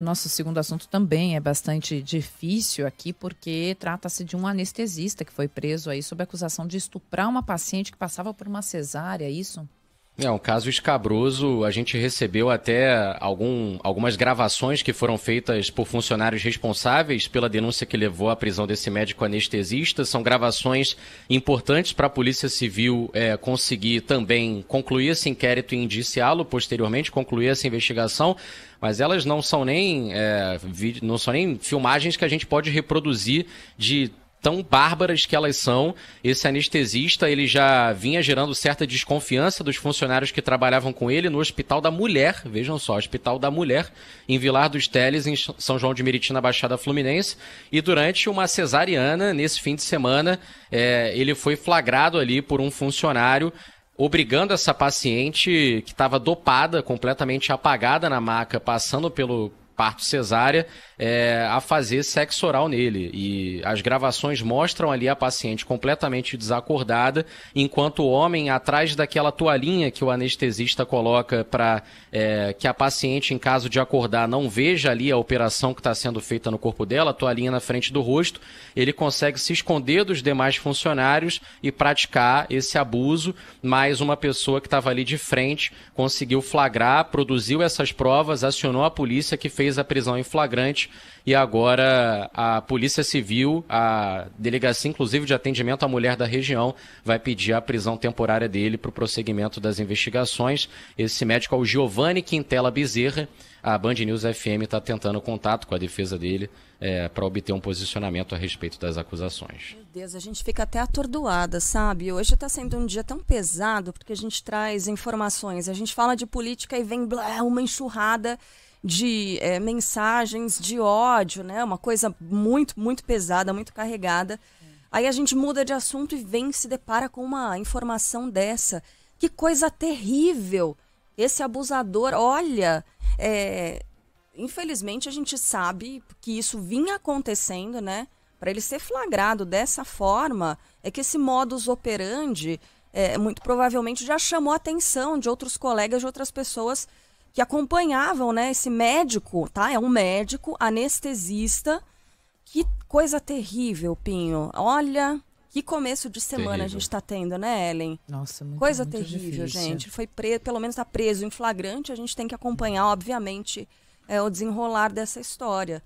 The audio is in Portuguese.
Nosso segundo assunto também é bastante difícil aqui, porque trata-se de um anestesista que foi preso aí sob acusação de estuprar uma paciente que passava por uma cesárea, é isso? É um caso escabroso. A gente recebeu até algum, algumas gravações que foram feitas por funcionários responsáveis pela denúncia que levou à prisão desse médico anestesista. São gravações importantes para a Polícia Civil é, conseguir também concluir esse inquérito e indiciá-lo posteriormente, concluir essa investigação mas elas não são nem é, não são nem filmagens que a gente pode reproduzir de tão bárbaras que elas são. Esse anestesista, ele já vinha gerando certa desconfiança dos funcionários que trabalhavam com ele no Hospital da Mulher, vejam só, Hospital da Mulher, em Vilar dos Teles, em São João de Meriti, na Baixada Fluminense, e durante uma cesariana, nesse fim de semana, é, ele foi flagrado ali por um funcionário obrigando essa paciente que estava dopada, completamente apagada na maca, passando pelo parto cesárea é, a fazer sexo oral nele. E as gravações mostram ali a paciente completamente desacordada, enquanto o homem, atrás daquela toalhinha que o anestesista coloca para é, que a paciente, em caso de acordar, não veja ali a operação que está sendo feita no corpo dela, a toalhinha na frente do rosto, ele consegue se esconder dos demais funcionários e praticar esse abuso, mas uma pessoa que estava ali de frente conseguiu flagrar, produziu essas provas, acionou a polícia que fez fez a prisão em flagrante e agora a Polícia Civil, a delegacia inclusive de atendimento à mulher da região, vai pedir a prisão temporária dele para o prosseguimento das investigações. Esse médico é o Giovanni Quintela Bezerra. A Band News FM está tentando contato com a defesa dele é, para obter um posicionamento a respeito das acusações. Meu Deus, a gente fica até atordoada, sabe? Hoje está sendo um dia tão pesado porque a gente traz informações, a gente fala de política e vem blá, uma enxurrada de é, mensagens de ódio, né? Uma coisa muito, muito pesada, muito carregada. Aí a gente muda de assunto e vem se depara com uma informação dessa. Que coisa terrível! Esse abusador, olha, é... infelizmente a gente sabe que isso vinha acontecendo, né? Para ele ser flagrado dessa forma, é que esse modus operandi é, muito provavelmente já chamou a atenção de outros colegas, de outras pessoas que acompanhavam, né, esse médico, tá? É um médico anestesista. Que coisa terrível, Pinho. Olha, que começo de semana terrível. a gente está tendo, né, Ellen? Nossa, muito, Coisa muito terrível, difícil. gente. Foi preso, pelo menos está preso em flagrante. A gente tem que acompanhar, obviamente, é, o desenrolar dessa história.